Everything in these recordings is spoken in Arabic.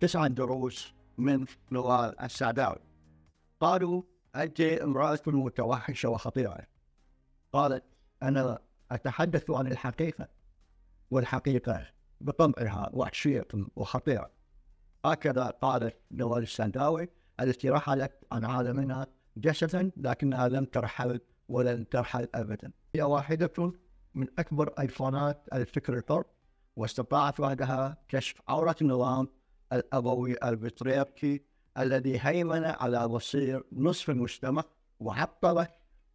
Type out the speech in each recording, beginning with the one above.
تسع دروس من نوال السعداوي قالوا أنت امرأة متوحشة وخطيرة قالت أنا أتحدث عن الحقيقة والحقيقة بطبعها وحشية وخطيرة هكذا قالت نوال السعداوي التي رحلت عن عالمنا جسدا لكنها لم ترحل ولن ترحل أبدا هي واحدة من أكبر أيقونات الفكر الحر واستطاعت بعدها كشف عورة النظام الأبوي البطريركي الذي هيمن على مصير نصف المجتمع وعطل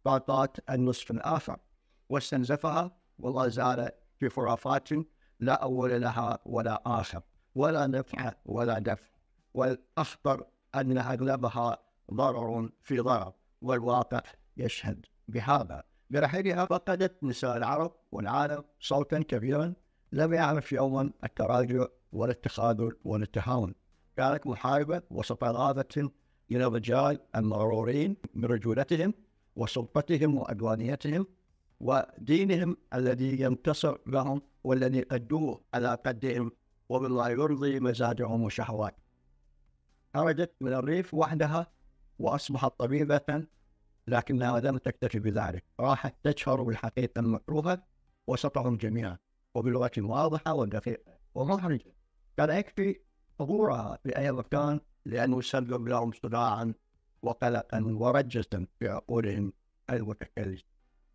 طاقات النصف الآخر واستنزفها ولا زال في خرافات لا أول لها ولا آخر ولا نفع ولا دفع والأخطر أن أغلبها ضرر في ضرر والواقع يشهد بهذا برحيلها فقدت نساء العرب والعالم صوتا كبيرا لم يعرف يوما التراجع ولا التخاذل ولا التهاون كانت محاربة وسط غابة إلى الرجال المغرورين من رجولتهم وسلطتهم وعدوانيتهم ودينهم الذي ينتصر لهم والذي قدوه على قدهم وبالله يرضي مزاجهم وشهوات خرجت من الريف وحدها وأصبحت طبيبة لكنها لم تكتفي بذلك راحت تشهر بالحقيقة المكروهة وسطهم جميعا وبلغة واضحة ودقيقة ومحرجة كان يكفي حضورها في أي مكان لأنه يسبب لهم صداعا وقلقا ورجة في عقولهم المتكلمة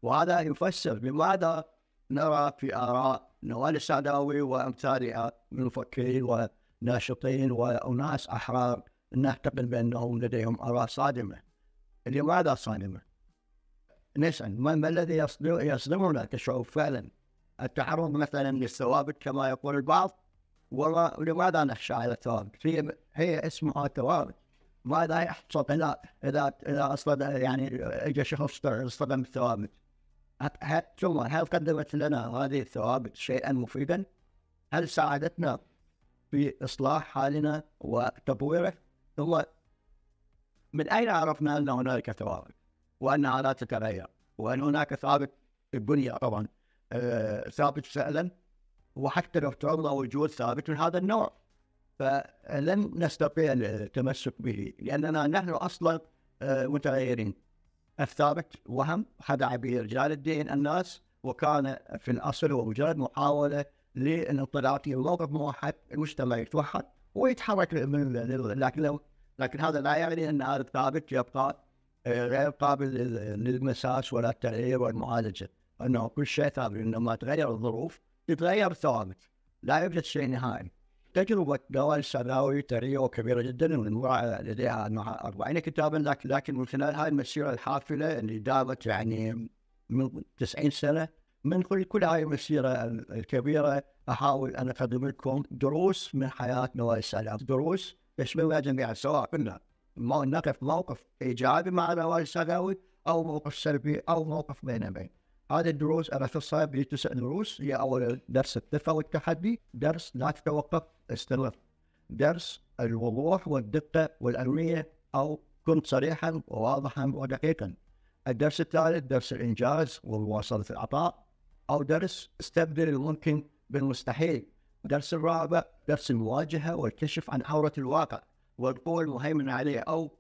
وهذا يفسر لماذا نرى في آراء نوال السعداوي وأمثالها من مفكرين وناشطين وأناس أحرار نعتقد بأنهم لديهم آراء صادمة لماذا صادمة؟ نسأل ما الذي يصدمنا كشعوب فعلا؟ التعرض مثلا للثوابت كما يقول البعض والله لماذا نخشى على الثوابت؟ هي هي اسمها ثوابت ماذا يحصل اذا اذا اذا اصلا يعني اجى شخص اصطدم بالثوابت ثم هل قدمت لنا هذه الثوابت شيئا مفيدا؟ هل ساعدتنا في اصلاح حالنا وتطويره؟ ثم من اين عرفنا ان هنالك ثوابت؟ وانها لا تتغير وان هناك ثابت الدنيا طبعا آه، ثابت فعلا وحتى لو تعرض وجود ثابت من هذا النوع فلن نستطيع التمسك به لاننا نحن اصلا آه، متغيرين الثابت وهم خدع به رجال الدين الناس وكان في الاصل هو مجرد محاوله للانطلاق في موقف موحد المجتمع يتوحد ويتحرك لكن لو لكن هذا لا يعني ان هذا الثابت يبقى آه، غير قابل للمساس ولا التغيير والمعالجه انه كل شيء ثابت انما تغير الظروف تتغير ثوابت لا يوجد شيء نهائي تجربة نوال سناوي ثرية وكبيرة جدا ومنوعة لديها 40 كتابا لكن لكن من خلال هاي المسيرة الحافلة اللي دامت يعني من 90 سنة من كل كل هاي المسيرة الكبيرة أحاول أن أقدم لكم دروس من حياة نوال السادات دروس تشملها جميعا سواء كنا نقف موقف إيجابي مع نوال الساداوي أو موقف سلبي أو موقف بين بين هذه الدروس جيت تسع دروس هي أولا درس الثقة والتحدي، درس لا تتوقف استمر، درس الوضوح والدقة والأنوية أو كنت صريحا وواضحا ودقيقا. الدرس الثالث درس الإنجاز ومواصلة العطاء أو درس استبدل الممكن بالمستحيل. الدرس الرابع درس المواجهة والكشف عن عورة الواقع والقوة المهيمنة عليه أو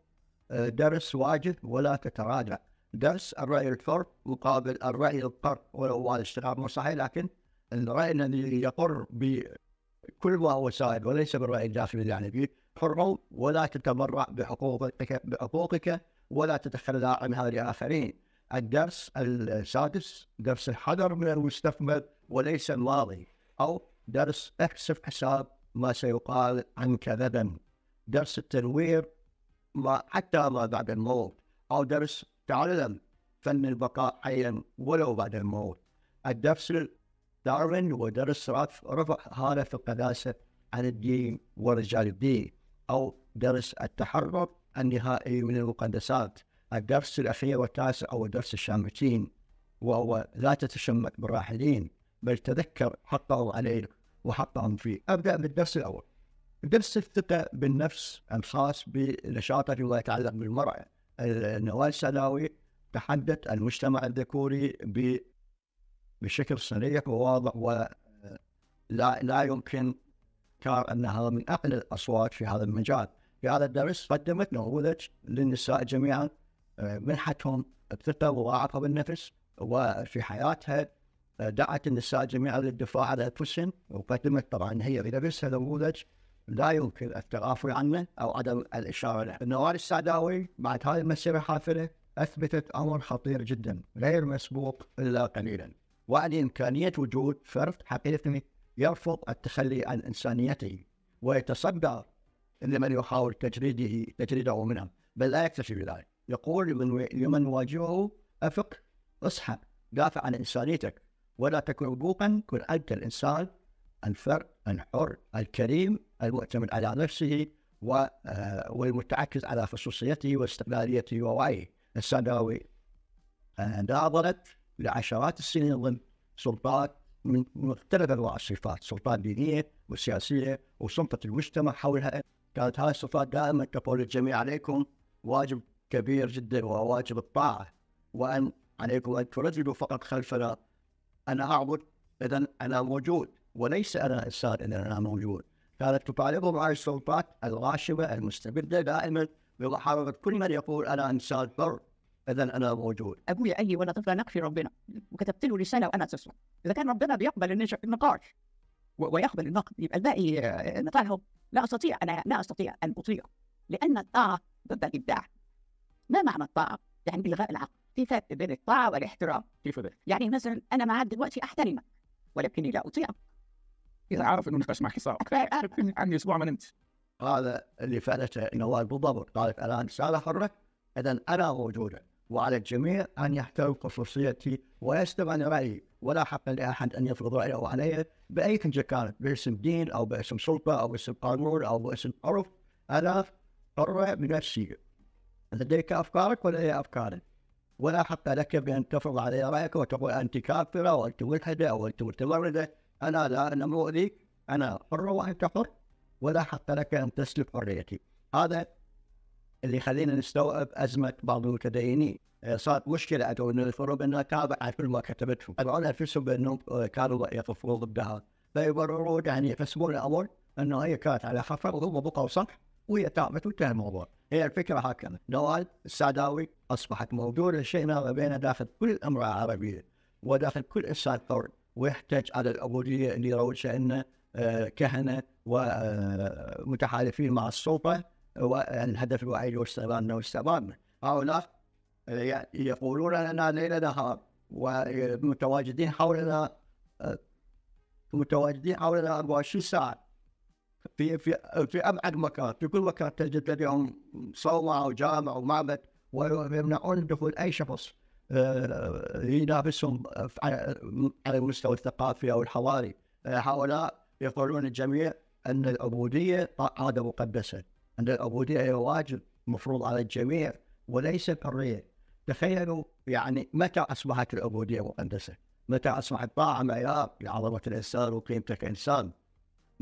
آه، درس واجب ولا تتراجع. درس الرأي الحر مقابل الرأي القر ولو هذا مو صحيح لكن الرأي الذي يقر بكل ما هو سائد وليس بالرأي الداخلي يعني فيه حر ولا تتبرع بحقوقك بحقوقك ولا تتخلى عنها لآخرين الدرس السادس درس الحذر من المستقبل وليس الماضي أو درس احسب حساب ما سيقال عنك غدا درس التنوير ما حتى ما بعد الموت أو درس تعلم فن البقاء حيا ولو بعد الموت الدرس داروين ودرس رفع هذا في القداسة عن الدين ورجال الدين أو درس التحرر النهائي من المقدسات الدرس الأخير والتاسع أو درس الشامتين وهو لا تتشمت بالراحلين بل تذكر حقهم عليك وحقهم فيك أبدأ بالدرس الأول درس الثقة بالنفس الخاص بنشاطك وما يتعلق بالمرأة نوال سلاوي تحدث المجتمع الذكوري بشكل صريح وواضح ولا لا يمكن كار انها من اقل الاصوات في هذا المجال. في هذا الدرس قدمت نموذج للنساء جميعا آه، منحتهم الثقه وضاعفها بالنفس وفي حياتها آه، دعت النساء جميعا للدفاع عن انفسهن وقدمت طبعا هي بنفسها نموذج لا يمكن التغافل عنه او عدم الاشاره له. النوال السعداوي بعد هذه المسيره الحافله اثبتت امر خطير جدا غير مسبوق الا قليلا. وعن امكانيه وجود فرد حقيقي يرفض التخلي عن انسانيته ويتصدى لمن يحاول تجريده تجريده منها بل لا يكتفي بذلك يقول لمن لمن يواجهه افق اصحى دافع عن انسانيتك ولا تكن عبوقا كن انت الانسان الفرد الحر الكريم المعتمد على نفسه آه، والمتعكس على خصوصيته واستقلاليته ووعيه السنداوي آه، ناضلت لعشرات السنين ضمن سلطات من مختلف انواع الصفات، سلطات دينيه وسياسيه وسلطه المجتمع حولها كانت هذه الصفات دائما تقول الجميع عليكم واجب كبير جدا وواجب الطاعه وان عليكم ان ترددوا فقط خلفنا انا اعبد اذا انا موجود وليس انا انسان ان انا موجود كانت تطالبهم هذه السلطات الغاشمه المستبده دائما بمحاربه كل من يقول انا انسان بر اذا انا موجود. ابوي قال لي وانا طفله نكفي ربنا وكتبت له رساله وانا تسلم. اذا كان ربنا بيقبل النقاش ويقبل النقد يبقى الباقي آه، نطالهم لا استطيع انا لا استطيع ان اطيع لان الطاعه ضد الابداع. ما معنى الطاعه؟ يعني الغاء العقل. في فرق بين الطاعه والاحترام. كيف يعني مثلا انا معاد دلوقتي احترمك ولكني لا اطيعك. اذا عارف انه نقاش مع حصار عارف عني اسبوع ما نمت هذا اللي فعلته ان الله بالضبط قالت الان ساله حره اذا انا موجوده وعلى الجميع ان يحترم خصوصيتي ويستمع رايي ولا حق لاحد ان يفرض رايه علي باي حجه كانت باسم دين او باسم سلطه او باسم قانون او باسم عرف انا حره بنفسي لديك افكارك ولدي افكاري ولا حق لك بان تفرض علي رايك وتقول انت كافره او انت ملحده او انت متمرده أنا لا أنا مؤذي أنا حر وأنت حر ولا حق لك أن تسلب حريتي هذا اللي يخلينا نستوعب أزمة بعض المتدينين إيه، صارت مشكلة أن الفروق أنها تابعت كل ما كتبتهم طبعا أنفسهم بأنهم إيه، كانوا يقفون ضدها فيبررون يعني يحسبون الأمر أنه هي كانت على خفر وهم بقوا صح وهي تابعت وانتهى الموضوع هي الفكرة هكذا نوال السعداوي أصبحت موجودة شيء ما بينها داخل كل الأمرأة العربية وداخل كل إنسان ثوري ويحتج على العبودية اللي يروجها آه، لنا كهنة ومتحالفين مع السلطة والهدف الوحيد هو استغلالنا واستعبادنا هؤلاء آه، يقولون لنا ليل نهار ومتواجدين حولنا آه، متواجدين حولنا 24 ساعة في في في ابعد مكان في كل مكان تجد لديهم صومعه وجامع ومعبد ويمنعون دخول اي شخص آه، آه، ينافسهم على المستوى الثقافي او الحضاري آه، هؤلاء يقولون الجميع ان العبوديه عاده مقدسه ان العبوديه هي واجب مفروض على الجميع وليس حريه تخيلوا يعني متى اصبحت العبوديه مقدسه؟ متى اصبحت طاعه معيار لعظمه الانسان وقيمته كانسان؟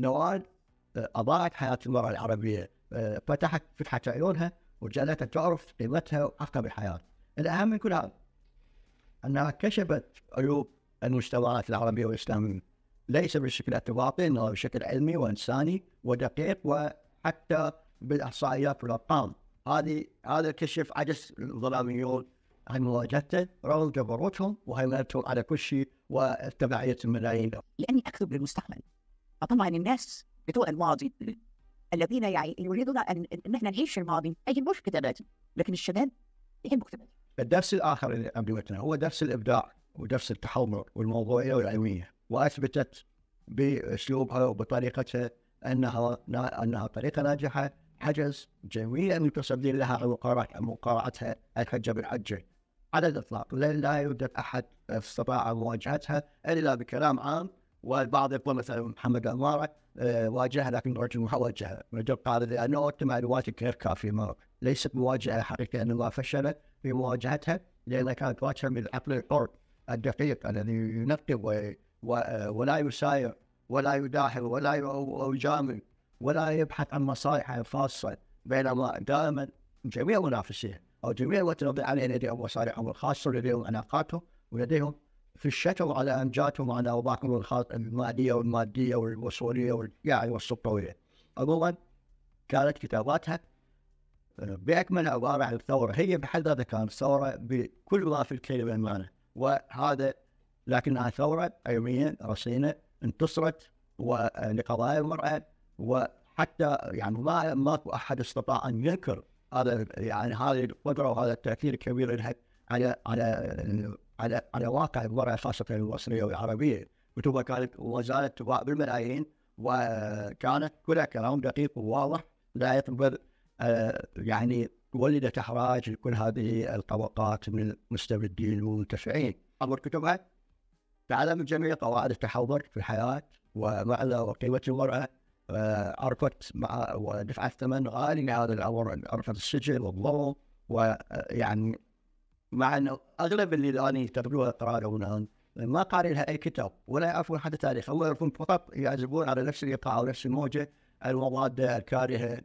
نوال اضاعت حياه المراه العربيه فتحت فتحت عيونها وجعلتها تعرف قيمتها وحقها بالحياه. الاهم من كل هذا أنها كشفت عيوب المجتمعات العربية والإسلامية ليس بالشكل اعتباطي إنما بشكل علمي وإنساني ودقيق وحتى بالإحصائيات والأرقام هذه هذا الكشف عجز الظلاميون عن مواجهته رغم جبروتهم وهيمنتهم على كل شيء وتبعية الملايين لأني أكتب للمستقبل فطبعا الناس بتوع الماضي الذين يعني يريدون ان نحن نعيش الماضي اجنبوش كتاباتي لكن الشباب يحبوا كتاباتي الدرس الاخر اللي قدمته هو درس الابداع ودرس التحمر والموضوعيه والعلميه واثبتت باسلوبها وبطريقتها انها انها طريقه ناجحه حجز جميع المتصدين لها على مقارعتها الحجه بالحجه على الاطلاق لا يوجد احد استطاع مواجهتها الا بكلام عام والبعض يقول مثلا محمد انوار آه، واجهها لكن الرجل ما واجهها، رجل قال لانه معلوماتك غير كافيه ما ليست مواجهه حقيقيه ان الله في مواجهتها لانها كانت واجهه من العقل الحر الدقيق الذي ينقي و... و... آه، ولا يساير ولا يداحر ولا يجامل ولا يبحث عن مصالحه الخاصه بينما دائما جميع منافسيه او جميع المتنبئ عليه لديهم مصالحهم الخاصه ولديهم علاقاتهم ولديهم في الشتم على انجاتهم على اوضاعهم الماليه والماديه والوصوليه يعني والسلطويه. اولا كانت كتاباتها آه، باكملها عباره عن الثوره، هي بحد ذاتها كانت ثوره بكل ما في الكلمه المعنى، وهذا لكنها ثوره يوميا رصينه انتصرت ولقضايا المراه وحتى يعني ما ماكو احد استطاع ان ينكر هذا يعني هذه القدره وهذا التاثير الكبير لها على على على على واقع الورع خاصه المصريه والعربيه كتبها كانت وزالت تباع بالملايين وكانت كلها كلام دقيق وواضح لا يقبل آه، يعني ولدت احراج لكل هذه الطبقات من المستبدين والمنتفعين. اول كتبها تعلم جميع قواعد التحور في الحياه ومعنى وقيمه المراه عرفت آه، مع ودفعت ثمن غالي لهذا الامر عرفت السجن والظلم ويعني مع انه اغلب اللي الان يتبعوها قرارهم الان ما قارئ لها اي كتاب ولا يعرفون حتى تاريخ هو يعرفون فقط يعزبون على نفس الايقاع ونفس الموجه المضاده الكارهه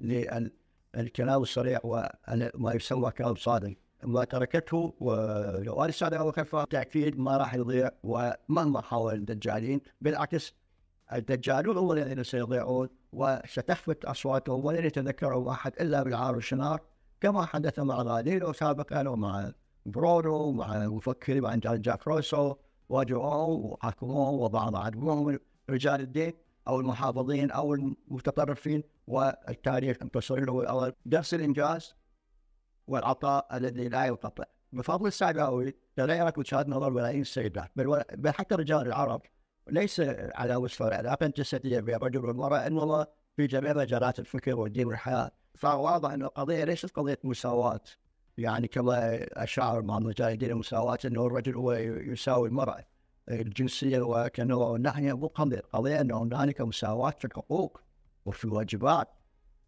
للكلام السريع وما يسمى كلام صادق ما تركته ولو السعد او خفه تاكيد ما راح يضيع ومهما حاول الدجالين بالعكس الدجالون هم الذين سيضيعون وستخفت اصواتهم ولن يتذكرهم احد الا بالعار والشنار كما حدث مع غاليل سابقا ومع برودو مع وفكري مع جاك روسو واجهوه وحكموه وبعض عدوهم رجال الدين او المحافظين او المتطرفين والتاريخ انتصر له درس الانجاز والعطاء الذي لا ينقطع بفضل السعداوي تغيرت وجهات نظر ملايين السيدات بل, بل حتى رجال العرب ليس على وصف العلاقه الجسديه بين الرجل والمراه انما في جميع مجالات الفكر والدين والحياه فواضح ان القضيه ليست قضيه مساواه يعني كما اشار مع مجاهدين المساواه انه الرجل هو يساوي المراه الجنسيه وكنوع نحن مو قضيه، قضيه انه هنالك مساواه في الحقوق وفي الواجبات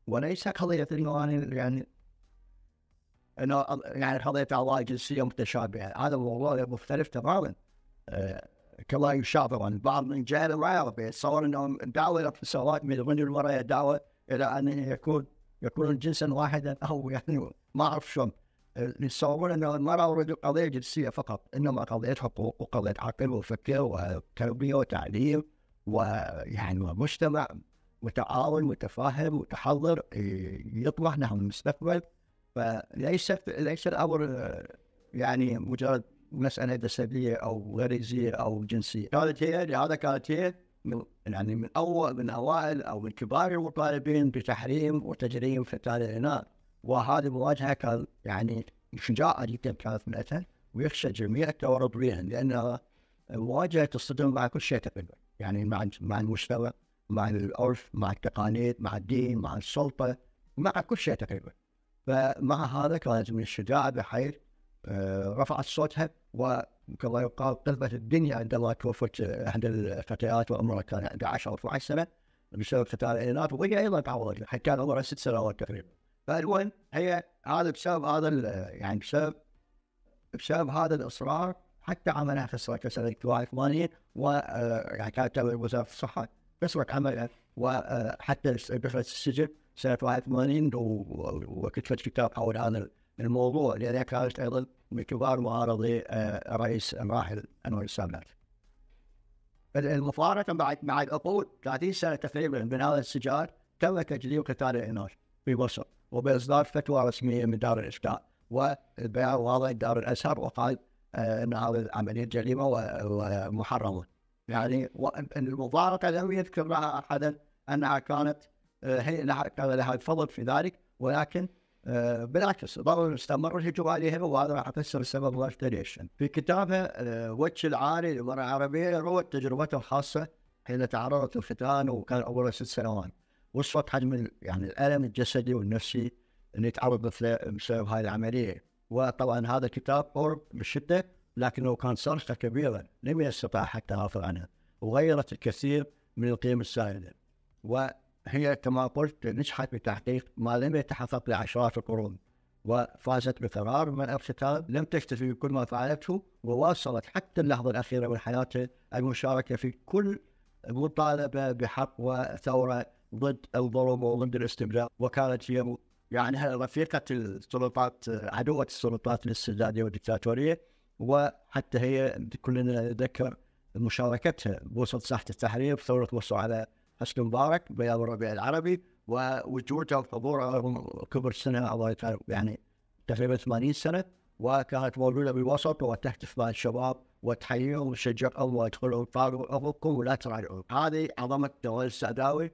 وليس قضيه انه انا يعني, يعني انه يعني قضيه اعضاء جنسيه متشابهه، هذا الموضوع مختلف تماما. آه، كما يشابه عن بعض من جهل العرب يتصور انه دعوه الى التساوات من ضمن المراه دعوه الى ان يكون يكون جنسا واحدا او يعني ما اعرف شلون للصعوبة انه ما أريد قضية جنسية فقط إنما قضية حقوق وقضية عقل وفكر وتربية وتعليم ويعني ومجتمع متعاون متفاهم متحضر يطمح نحو المستقبل فليس ليس الأمر يعني مجرد مسألة جسديه أو غريزية أو جنسية كانت هي لهذا كانت هي من يعني من أول من أوائل أو من كبار المطالبين بتحريم وتجريم فتاة الإناث وهذه مواجهه كان يعني شجاعه جدا كانت من ويخشى جميع التورط بها لانها مواجهه تصطدم مع كل شيء تقريبا يعني مع مع المستوى مع العرف مع التقاليد مع الدين مع السلطه مع كل شيء تقريبا فمع هذا كانت من الشجاعه بحيث آه، رفعت صوتها وكما يقال قلبت الدنيا عندما توفت آه، احدى الفتيات وعمرها كان 11 او 12 سنه بسبب قتال الاناث وهي ايضا تعوضت حتى كان عمرها ست سنوات تقريبا. فالمهم هي هذا بسبب هذا يعني بسبب بسبب هذا الاصرار حتى عملها خسرت سنه 81 و آه، يعني كانت تعمل وزاره الصحه خسرت عملها وحتى دخلت السجن سنه 81 وكتبت كتاب حول هذا الموضوع لانها كانت ايضا من كبار معارضي آه، الرئيس الراحل انور السادات. المفارقه بعد مع العقود 30 سنه تقريبا من هذا السجار تم تجديد قتال الاناث في مصر. وبإصدار فتوى رسمية من دار الإفتاء والبيع الواضح دار الأزهر وقال آه، أن هذه العملية جريمة ومحرمة يعني المفارقه لم يذكر معها أحدا أنها كانت آه، هي لها كان لها الفضل في ذلك ولكن آه، بالعكس ظل مستمر الهجوم عليها وهذا راح يفسر السبب ليش. في كتابه وجه العالي للمراه العربيه روت تجربته الخاصه حين تعرضت للختان وكان عمره ست سنوات. وصفت حجم يعني الالم الجسدي والنفسي اللي تعرض بسبب هاي العمليه وطبعا هذا الكتاب قرب بالشده لكنه كان صرخه كبيره لم يستطع حتى يعبر عنها وغيرت الكثير من القيم السائده وهي كما قلت نجحت بتحقيق ما لم يتحقق لعشرات القرون وفازت بقرار من الختام لم تكتفي بكل ما فعلته وواصلت حتى اللحظه الاخيره من حياتها المشاركه في كل مطالبه بحق وثوره ضد الظلم وضد الاستبداد وكانت هي يعني رفيقة السلطات عدوة السلطات الاستبدادية والدكتاتورية وحتى هي كلنا نتذكر مشاركتها بوسط ساحة التحرير في ثورة وصل على حسن مبارك بياض الربيع العربي ووجودها وحضورها رغم كبر السنة يعني تقريبا 80 سنة وكانت موجودة بالوسط وتهتف مع الشباب وتحييهم وتشجعهم وتقول طالبوا أمكم ولا تراجعوا هذه عظمة نوال السعداوي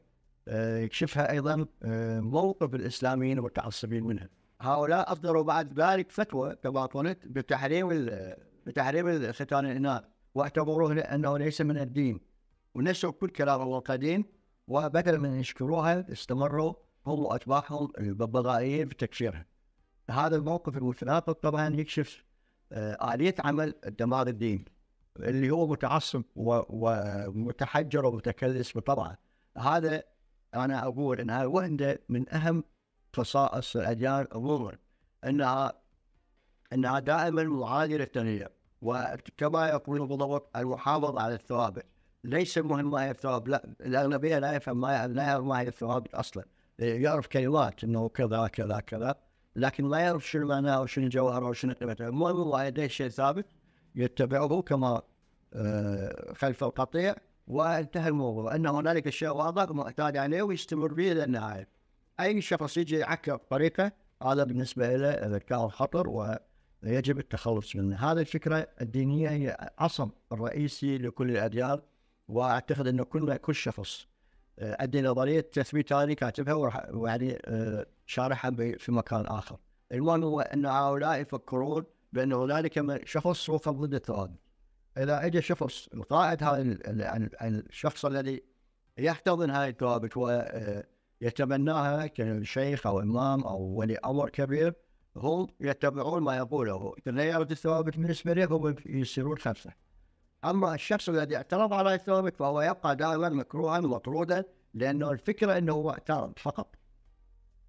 آه، يكشفها ايضا آه، موقف الاسلاميين والمتعصبين منها. هؤلاء اصدروا بعد ذلك فتوى كما قلت بتحريم بتحريم ختان الاناث واعتبروه انه ليس من الدين ونسوا كل كلام الله القديم وبدل من يشكروها استمروا هم واتباعهم الببغائيين في تكفيرها. هذا الموقف المتناقض طبعا يكشف آه، اليه عمل الدمار الديني اللي هو متعصب ومتحجر ومتكلس بطبعه. هذا أنا أقول أنها واحدة من أهم خصائص الأجيال عموما أنها أنها دائما معادية للتغيير وكما يقول بالضبط المحافظة على الثوابت ليس مهم ما هي الثوابت لا الأغلبية لا يفهم ما لا يعرف ما هي الثوابت أصلا يعرف كلمات أنه كذا كذا كذا لكن لا يعرف شنو معناها وشنو جوهرها وشنو قيمتها المهم هو شيء ثابت يتبعه كما آه، خلف القطيع وانتهى الموضوع ان هنالك شيء واضح معتاد عليه ويستمر به الى النهايه. اي شخص يجي يعكر طريقه هذا بالنسبه له ذكاء خطر ويجب التخلص منه. هذه الفكره الدينيه هي عصم الرئيسي لكل الاديان واعتقد انه كل كل شخص عندي آه، نظريه تثبيت هذه كاتبها ويعني آه، شارحها في مكان اخر. المهم هو ان هؤلاء يفكرون بان هنالك شخص رفض ضد التضاد. اذا اجى شخص القائد هذا الشخص الذي يحتضن هذه الثوابت ويتبناها آه، كشيخ او امام او ولي امر كبير هم يتبعون ما يقوله يرد الثوابت بالنسبه له هم يصيرون خمسه اما الشخص الذي اعترض على الثوابت فهو يبقى دائما مكروها مطرودا لانه الفكره انه هو اعترض فقط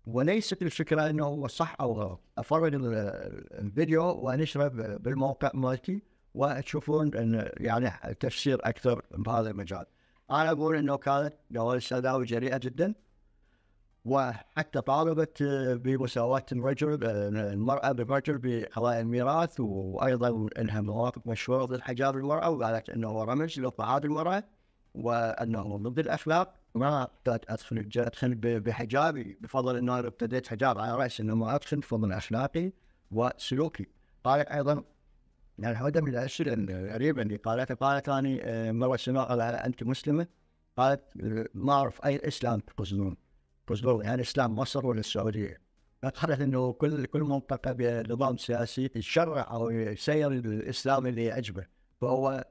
وليست الفكره انه هو صح او غلط افرد الفيديو وانشره بالموقع مالتي وتشوفون ان يعني تفسير اكثر بهذا المجال. انا اقول انه كانت جوائز السداوي جريئه جدا وحتى طالبت بمساواة الرجل المرأة بالرجل بقضايا الميراث وأيضا أنها مواقف مشهورة ضد حجاب المرأة وقالت أنه هو رمز لابتعاد المرأة وأنه ضد الأخلاق ما أدخل أدخل بحجابي بفضل أنه أنا ابتديت حجاب على رأسي أنه ما أدخل بفضل أخلاقي وسلوكي قالت أيضا يعني هذا من الاسئله الغريبه اللي قالتها قالت اني مره قال انت مسلمه قالت آه، ما اعرف اي اسلام تقصدون تقصدون يعني اسلام مصر ولا السعوديه فقالت انه كل كل منطقه بنظام سياسي يشرع او يسير الاسلام اللي يعجبه فهو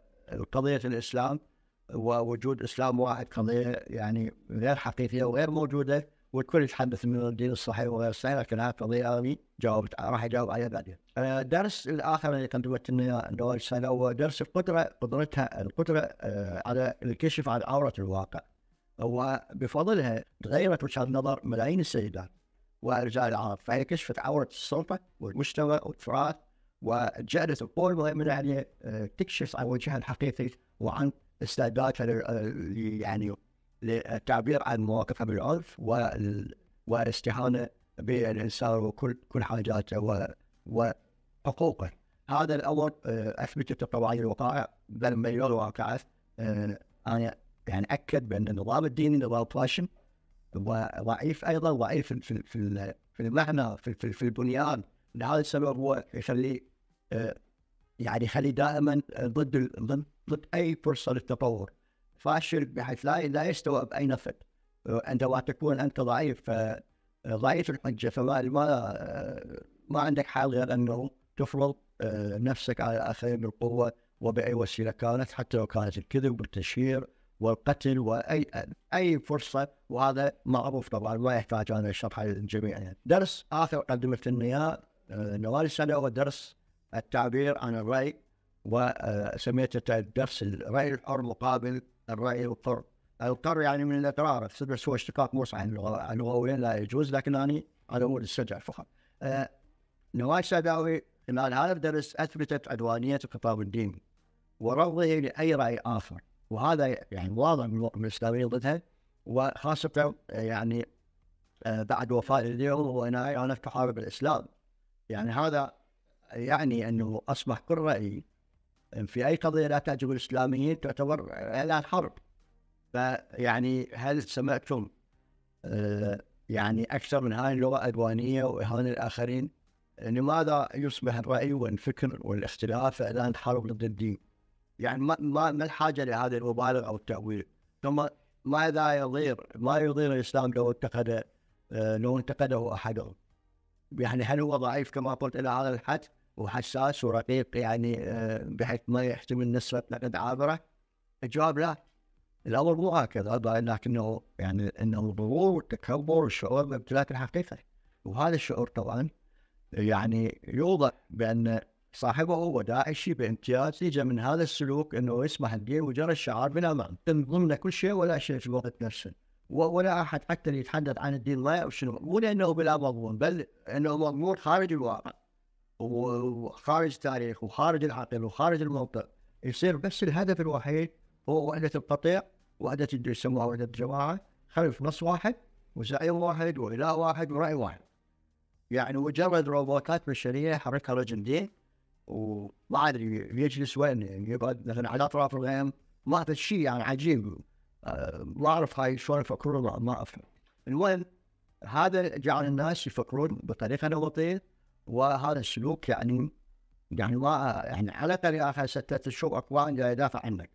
قضيه الاسلام ووجود اسلام واحد قضيه يعني غير حقيقيه وغير موجوده والكل يتحدث انه الدين الصحيح وغير الصحيح لكن هذه قضيه انا جاوبت راح اجاوب عليها بعدين. الدرس الاخر اللي قدمت النوادي هو درس القدره قدرتها القدره آه، على الكشف عن عوره الواقع. وبفضلها تغيرت وجهه نظر ملايين السيدات ورجال العرب فهي كشفت عوره السلطه والمجتمع والتراث وجعلت القوى من عليه آه، تكشف عن وجهها الحقيقي وعن استعدادها آه، يعني للتعبير عن مواقفها بالعنف وال... والاستهانه بالانسان وكل كل حاجاته و... وحقوقه. هذا الامر آه، اثبتته قواعد الوقائع بل مليون واقعه آه، انا يعني اكد بان النظام الديني نظام فاشن وضعيف ايضا ضعيف في في في المعنى في في, في البنيان لهذا السبب هو يخليه آه، يعني يخليه دائما ضد ضد اي فرصه للتطور فاشل بحيث لا لا يستوعب اي نفق عندما تكون انت ضعيف ضعيف الحجه فما ما ما عندك حال غير انه تفرض آه، نفسك على الاخرين بالقوه وباي وسيله كانت حتى لو كانت الكذب والتشهير والقتل واي اي فرصه وهذا معروف طبعا ما يحتاج انا اشرح للجميع يعني. درس اخر قدمت لنا اياه نوال السنه هو درس التعبير عن الراي وسميته آه، درس الراي الحر مقابل الرأي القر القر يعني من الإقرار بس هو اشتقاق مو صحيح لغويا لا يجوز لكن أنا على أمور السجع فقط آه، نواس سداوي خلال هذا الدرس أثبتت عدوانية الخطاب الديني ورفضه لأي رأي آخر وهذا يعني واضح من الوقت الإسلامي ضدها وخاصة يعني آه، بعد وفاة اليوم وأنا أنا أحارب الإسلام يعني هذا يعني أنه أصبح كل رأي في أي قضية لا تعجب الإسلاميين تعتبر إعلان حرب فيعني هل سمعتم آه، يعني أكثر من هاي اللغة عدوانية وإهانة الآخرين لماذا يصبح الرأي والفكر والاختلاف إعلان حرب ضد الدين يعني ما ما الحاجة لهذه المبالغة أو التأويل ثم ماذا يضير ما يضير الإسلام لو انتقد آه، لو انتقده أحدهم يعني هل هو ضعيف كما قلت إلى هذا الحد وحساس ورقيق يعني آه، بحيث ما يحتمل نسبة نقد عابرة الجواب لا الأمر مو هكذا لكنه يعني أنه الغرور والتكبر والشعور بامتلاك الحقيقة وهذا الشعور طبعا يعني يوضح بأن صاحبه هو داعشي بامتياز يجى من هذا السلوك أنه يسمح الدين وجرى الشعار بلا معنى ضمن كل شيء ولا شيء في الوقت نفسه ولا أحد حتى يتحدث عن الدين لا شنو مو لأنه بلا مضمون بل أنه مضمون خارج الواقع وخارج تاريخ وخارج العقل وخارج المنطق يصير بس الهدف الوحيد هو وحدة القطيع وحدة يسموها وحدة الجماعة خلف نص واحد وزعيم واحد وإله واحد ورأي واحد يعني مجرد روبوتات بشرية حركها رجل دين وما أدري يجلس وين يقعد مثلا على أطراف الغيم ما في شيء يعني عجيب آه، ما أعرف هاي شلون يفكرون ما أفهم المهم هذا جعل الناس يفكرون بطريقة نمطية وهذا السلوك يعني يعني ما يعني على الاقل اخر ستة اشهر اكوان جاي يدافع عنك.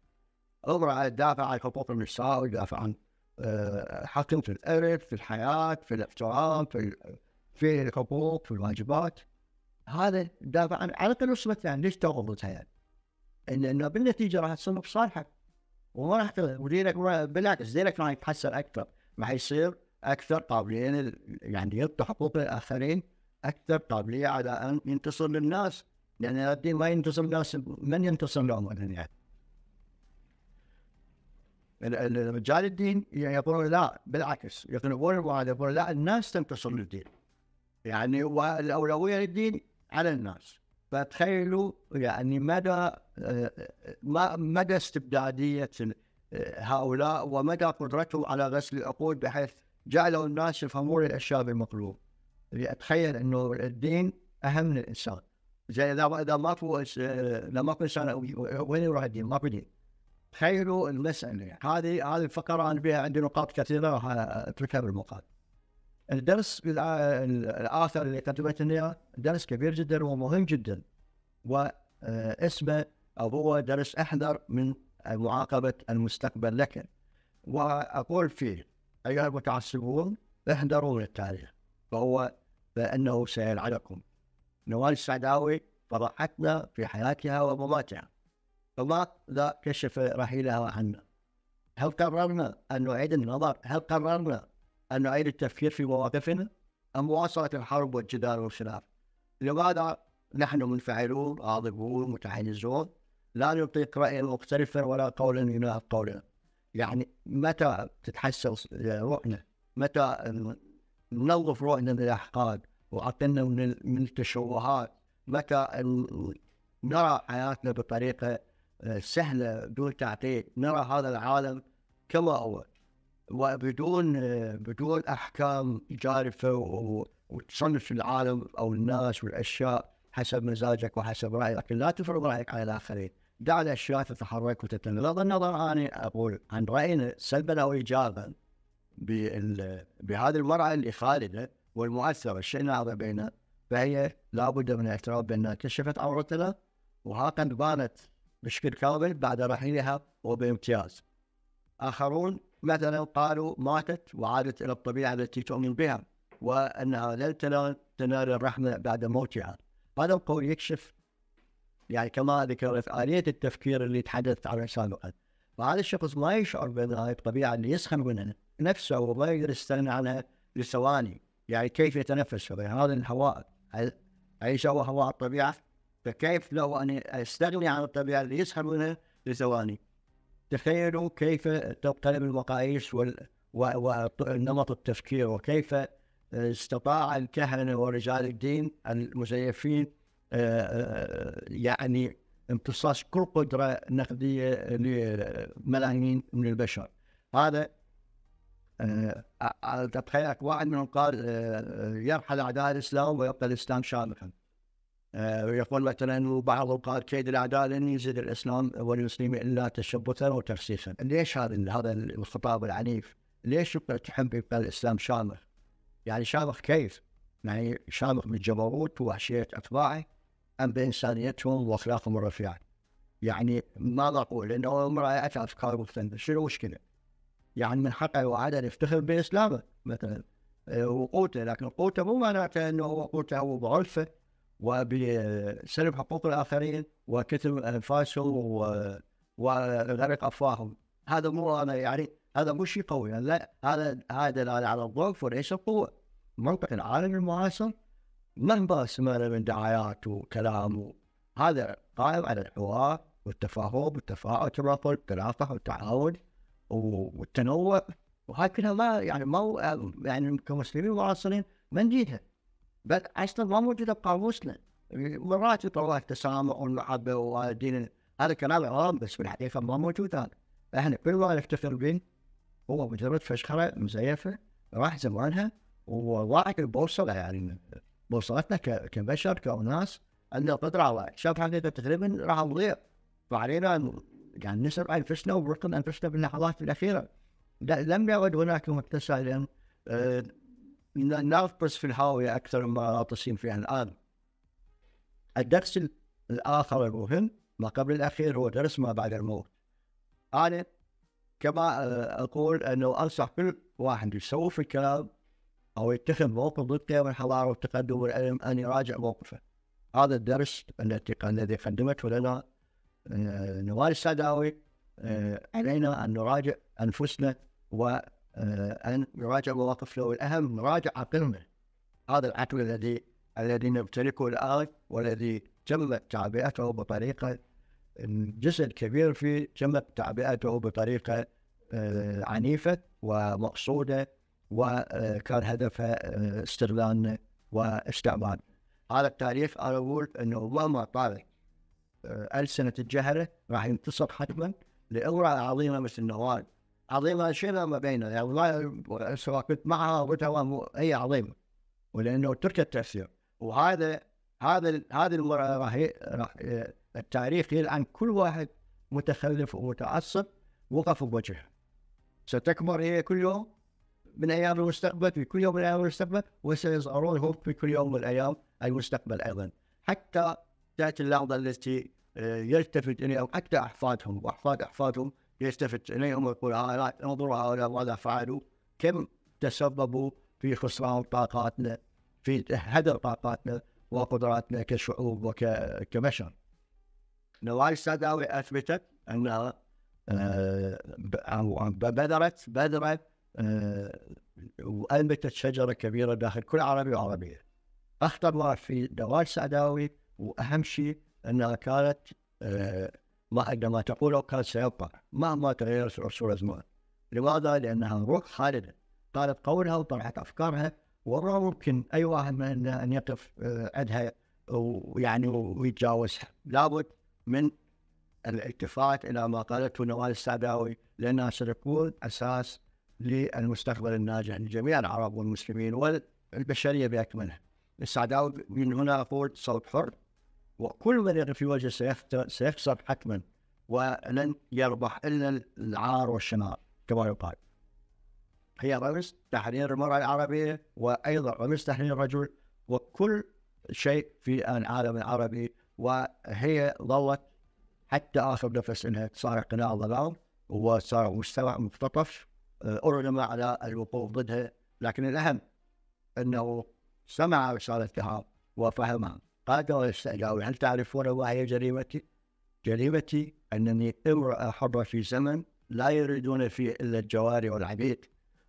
امراه تدافع عن حقوق النساء ويدافع عن آه، حقهم في الارث، في الحياه، في الاحترام، في في الحقوق، في الواجبات. هذا دافع عن على الاقل وصلت يعني ليش تغلط يعني؟ انه بالنتيجه راح تصير بصالحك وما راح ودينك بالعكس دينك راح يتحسن اكثر راح يصير اكثر قابلين يعني يعطي حقوق الاخرين اكثر قابليه على ان ينتصر للناس لان الدين ما ينتصر الناس من ينتصر لهم يعني رجال الدين يقولون لا بالعكس يقلبون الوعد يقولون لا الناس تنتصر للدين يعني والاولويه للدين على الناس فتخيلوا يعني مدى مدى استبداديه هؤلاء ومدى قدرتهم على غسل العقول بحيث جعلوا الناس يفهمون الاشياء بالمقلوب يعني اتخيل انه الدين اهم من الانسان زي اذا اذا ماكو اذا ماكو انسان وين يروح الدين؟ ما في دين تخيلوا المساله هذه هذه الفقره انا فيها عندي نقاط كثيره راح اتركها بالمقال الدرس الاثر اللي كتبت لنا درس كبير جدا ومهم جدا واسمه او هو درس احذر من معاقبه المستقبل لك واقول فيه ايها المتعصبون احذروا من التاريخ فهو فانه سيلعنكم نوال السعداوي فضحتنا في حياتها ومماتها فماذا كشف رحيلها عنا هل قررنا ان نعيد النظر هل قررنا ان نعيد التفكير في مواقفنا ام مواصله الحرب والجدال والخلاف لماذا نحن منفعلون غاضبون متحيزون لا نطيق رايا مختلفا ولا قولا يناهض قولنا يعني متى تتحسن روحنا متى ننظف روحنا من الاحقاد واعطينا من التشوهات متى نرى حياتنا بطريقه آه، سهله دون تعقيد نرى هذا العالم كما هو وبدون آه، بدون احكام جارفه وتصنف العالم او الناس والاشياء حسب مزاجك وحسب رايك لكن لا تفرض رايك على الاخرين دع الاشياء تتحرك وتتنظر بغض النظر انا اقول عن راينا سلبا او ايجابا بهذه المرأة اللي خالدة والمؤثرة الشيء هذا بينها فهي لابد من الاعتراف بأنها كشفت عورتنا وهاقد بانت بشكل كامل بعد رحيلها وبامتياز آخرون مثلا قالوا ماتت وعادت إلى الطبيعة التي تؤمن بها وأنها لن تنال الرحمة بعد موتها هذا القول يكشف يعني كما ذكرت آلية التفكير اللي تحدثت عنها سابقا فهذا الشخص ما يشعر بأن هذه الطبيعة اللي يسخن منها نفسه وما يقدر يستغنى عنها لثواني يعني كيف يتنفس هذا يعني هذا الهواء عيش هو هواء الطبيعة فكيف لو أن يستغني عن الطبيعة اللي يسحب منها لثواني تخيلوا كيف تنقلب المقاييس وال... ونمط التفكير وكيف آه، استطاع الكهنة ورجال الدين المزيفين آه، آه، يعني امتصاص كل قدرة نقدية لملايين من البشر هذا آه، آه، تتخيل واحد منهم قال آه، يرحل اعداء الاسلام ويبقى الاسلام شامخا ويقول مثلا وبعضهم قال كيد الاعداء لن يزيد الاسلام والمسلمين الا تشبثا وتفسيسا، ليش هذا هذا الخطاب العنيف؟ ليش تحب يبقى الاسلام شامخ؟ يعني شامخ كيف؟ يعني شامخ من جبروت ووحشيه اتباعه ام بانسانيتهم واخلاقهم الرفيعه؟ يعني ماذا اقول؟ لانه امراه افكار مختلفه، شنو المشكله؟ يعني من حقه ان يفتخر باسلامه مثلا آه، وقوته لكن قوته مو معناته انه هو قوته هو بعرفه وبسلب حقوق الاخرين وكتم انفاسهم وغرق افواههم هذا مو انا يعني هذا مو شيء قوي يعني لا هذا هذا على الضعف وليس القوه منطق العالم المعاصر مهما سمعنا من دعايات وكلام هذا قائم على الحوار والتفاهم والتفاعل كما قلت والتلاقح والتعاون والتنوع وهاي كلها ما يعني ما يعني كمسلمين معاصرين ما نجيدها بل اصلا ما موجوده بقاموسنا مرات يطلعوا التسامح والمحبه والدين هذا كلام عام بس بالحقيقه ما موجود هذا احنا كل ما نفتخر به هو مجرد فشخره مزيفه راح زمانها وضاعت البوصله يعني بوصلتنا كبشر كاناس عندنا قدره على شاف حقيقه تقريبا راح نضيع فعلينا يعني نسر انفسنا وبرقم انفسنا باللحظات الاخيره لم يعد هناك مكتسح آه، نغطس في الهاويه اكثر مما نغطسين فيها الان الدرس الاخر المهم ما قبل الاخير هو درس ما بعد الموت انا كما آه، اقول انه انصح كل واحد يسوي في الكلام او يتخذ موقف ضد قيم الحضاره والتقدم والعلم ان يراجع موقفه هذا الدرس الذي قدمته لنا نوال السداوي آه، علينا ان نراجع انفسنا وان آه، نراجع مواقفنا والاهم نراجع عقلنا هذا العقل الذي الذي نمتلكه الان والذي تمت تعبئته بطريقه جزء كبير فيه تمت تعبئته بطريقه آه، عنيفه ومقصوده وكان هدفها استغلالنا واستعمارنا. هذا التاريخ انا اقول انه مهما طالت ألسنة الجهلة راح ينتصر حتما لامرأة عظيمة مثل نوال عظيمة شنو ما بينها يعني سواء كنت معها أو هي عظيمة ولأنه ترك التأثير وهذا هذا هذه المرأة راح راح التاريخ يلعن كل واحد متخلف ومتعصب وقف بوجهه ستكبر هي كل يوم من ايام المستقبل في كل يوم من ايام المستقبل وسيظهرون هم في كل يوم من الايام المستقبل ايضا حتى تاتي اللحظه التي آه، يلتفت اليه او حتى احفادهم واحفاد احفادهم يلتفت اليهم ويقول هؤلاء آه، انظروا هؤلاء ماذا فعلوا كم تسببوا في خسران طاقاتنا في هدر طاقاتنا وقدراتنا كشعوب وكبشر نوال السعداوي اثبتت انها آه، بذرت بذرت وانبتت شجره كبيره داخل كل عربي وعربيه. اخطر ما في نوال السعداوي واهم شيء أنها كانت آه، ما عندما تقوله كان سيبقى مهما تغيرت عصور الزمان لماذا؟ لأنها روح خالدة قالت قولها وطرحت أفكارها وما ممكن أي واحد منا أن يقف آه، عندها ويعني ويتجاوزها لابد من الالتفات إلى ما قالته نوال السعداوي لأنها ستكون أساس للمستقبل الناجح لجميع العرب والمسلمين والبشرية بأكملها السعداوي من هنا أقول صوت حر وكل من يقف في وجهه سيخسر حتما ولن يربح الا العار والشنار كما يقال. هي رمز تحرير المراه العربيه وايضا رمز تحرير الرجل وكل شيء في العالم العربي وهي ظلت حتى اخر نفس انها صار قناع ظلام وصار مجتمع مختطف آه، أرغم على الوقوف ضدها لكن الأهم أنه سمع رسالتها وفهمها قاد يستعجل هل تعرفون ما هي جريمتي؟ جريمتي أنني امرأة حرة في زمن لا يريدون فيه إلا الجواري والعبيد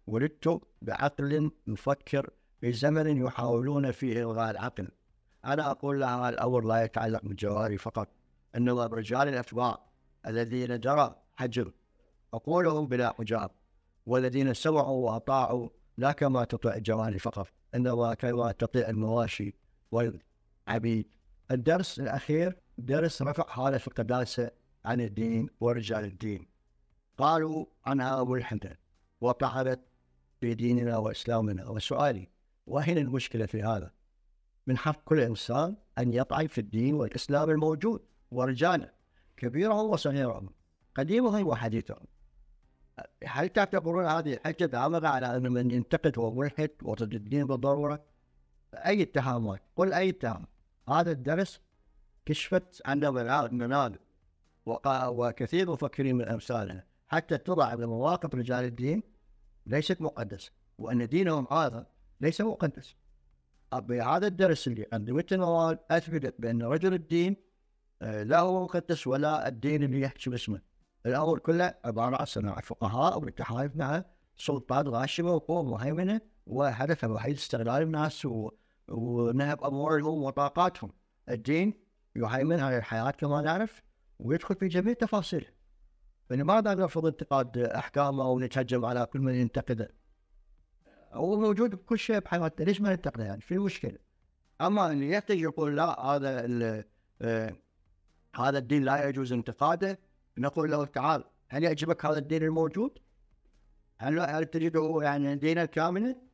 ولدت بعقل يفكر في زمن يحاولون فيه إلغاء العقل أنا أقول لها الأمر لا يتعلق بالجواري فقط إنما برجال الأتباع الذين جرى حجر أقولهم بلا حجاب والذين سمعوا وأطاعوا لا كما تطيع الجواري فقط إنما كما تطيع المواشي عبيد الدرس الأخير درس رفع هذا في القداسة عن الدين ورجال الدين قالوا عنها أبو الحمدان وطعنت في ديننا وإسلامنا وسؤالي وهنا المشكلة في هذا من حق كل إنسان أن يطعن في الدين والإسلام الموجود ورجاله كبيرهم وصغيرهم قديمهم وحديثهم هل تعتبرون هذه الحجة دامغة على أن من ينتقد هو ملحد وضد الدين بالضرورة؟ أي اتهامات قل أي اتهام هذا الدرس كشفت عن منال وكثير مفكرين من امثالنا حتى تضع ان مواقف رجال الدين ليست مقدسه وان دينهم هذا ليس مقدس. بهذا الدرس اللي قدمته المواد اثبتت بان رجل الدين آه، لا هو مقدس ولا الدين اللي يحكي باسمه. الامر كله عباره عن صناعه فقهاء والتحالف مع سلطات غاشمه وقوه مهيمنه وهدفها الوحيد استغلال الناس و ونهب اموالهم وطاقاتهم الدين يهيمن على الحياه كما نعرف ويدخل في جميع التفاصيل فانا ما اقدر ارفض انتقاد احكامه او نتهجم على كل من ينتقده هو موجود بكل شيء بحياتنا ليش ما ننتقده يعني في مشكله اما اللي يحتج يقول لا هذا آه هذا الدين لا يجوز انتقاده نقول له تعال هل يعجبك هذا الدين الموجود؟ هل هل تجده يعني دينا كاملا؟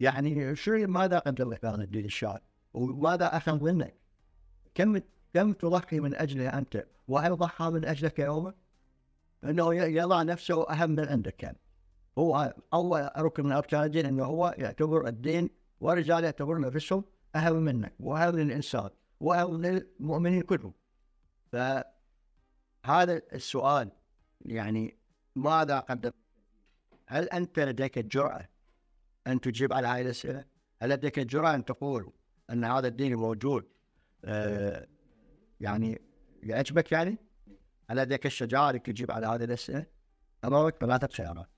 يعني شو ماذا أقدم الدين للشعب وماذا اخذ منك كم كم تضحي من أجله أنت وهل ضحى من أجلك يوما أنه يضع نفسه أهم من عندك كان هو أول ركن من أركان الدين أنه هو يعتبر الدين والرجال يعتبرون نفسهم أهم منك وأهم للإنسان وأهم للمؤمنين كلهم فهذا السؤال يعني ماذا قدم هل أنت لديك الجرأة أن تجيب على هذه الأسئلة هل لديك الجرأة أن تقول أن هذا الدين موجود آه، يعني يعجبك يعني؟ هل لديك الشجاعة لكي تجيب على هذه الأسئلة؟ أمامك ثلاثة خيارات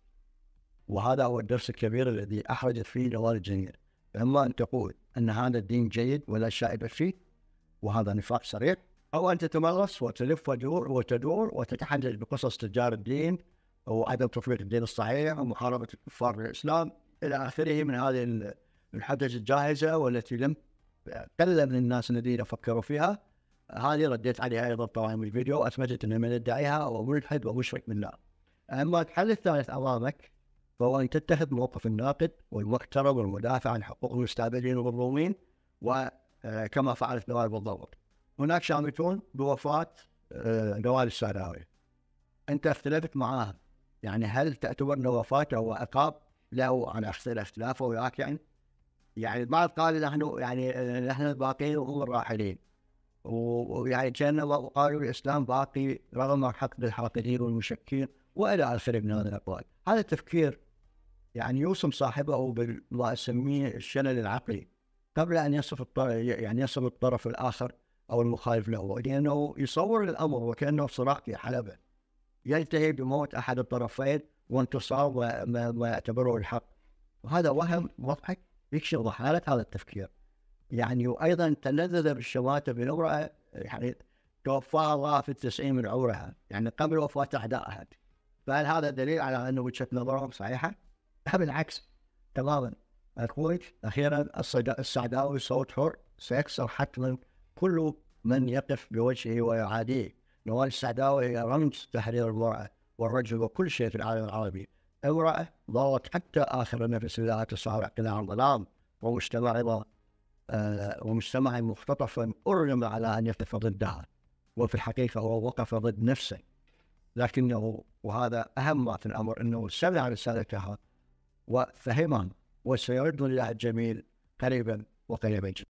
وهذا هو الدرس الكبير الذي أحرجت فيه نوال الجميل إما أن تقول أن هذا الدين جيد ولا شائبة فيه وهذا نفاق سريع أو أن تتمرس وتلف وتدور وتدور وتتحدث بقصص تجار الدين وعدم تطبيق الدين الصحيح ومحاربة الكفار الاسلام الى اخره من هذه الحجج الجاهزه والتي لم قل من الناس الذين فكروا فيها هذه رديت عليها ايضا طوائم الفيديو واثبتت ان من ادعيها هو ملحد ومشرك بالنار. اما الحل الثالث امامك فهو ان تتخذ موقف الناقد والمحترم والمدافع عن حقوق المستعبدين والمظلومين وكما آه، فعلت نوال بالضبط. هناك شامتون بوفاه آه، نوال السعداوي. انت اختلفت معاه يعني هل تعتبر ان وفاته هو عقاب له على اختلافه وياك يعني يعني البعض قال نحن يعني نحن الباقين وهم الراحلين ويعني كان قالوا الاسلام باقي رغم حقد الحاقدين والمشكين والى اخره من هذا الاقوال، هذا التفكير يعني يوسم صاحبه بما اسميه الشلل العقلي قبل ان يصف الطرف يعني يصف الطرف الاخر او المخالف له لانه يصور الامر وكانه صراع في حلبه ينتهي بموت احد الطرفين وانتصار وما يعتبره الحق وهذا وهم مضحك يكشف ضحالة هذا التفكير يعني وأيضا تلذذ بالشواته بنورة يعني توفاها الله في التسعين من عمرها يعني قبل وفاة أعدائها فهل هذا دليل على أن وجهة نظرهم صحيحة؟ لا بالعكس تماما الكويت أخيرا السعداوي صوت حر سيكسر حتما كل من يقف بوجهه ويعاديه نوال السعداوي هي رمز تحرير المرأة والرجل وكل شيء في العالم العربي امرأة ظلت حتى آخر النفس لا تصارع قناع الظلام ومجتمعنا ومجتمع آه، مختطفا أرغم على أن يقف ضدها وفي الحقيقة هو وقف ضد نفسه لكنه وهذا أهم ما في الأمر أنه سمع رسالتها وفهمها وسيرد لله الجميل قريبا وقريبا جدا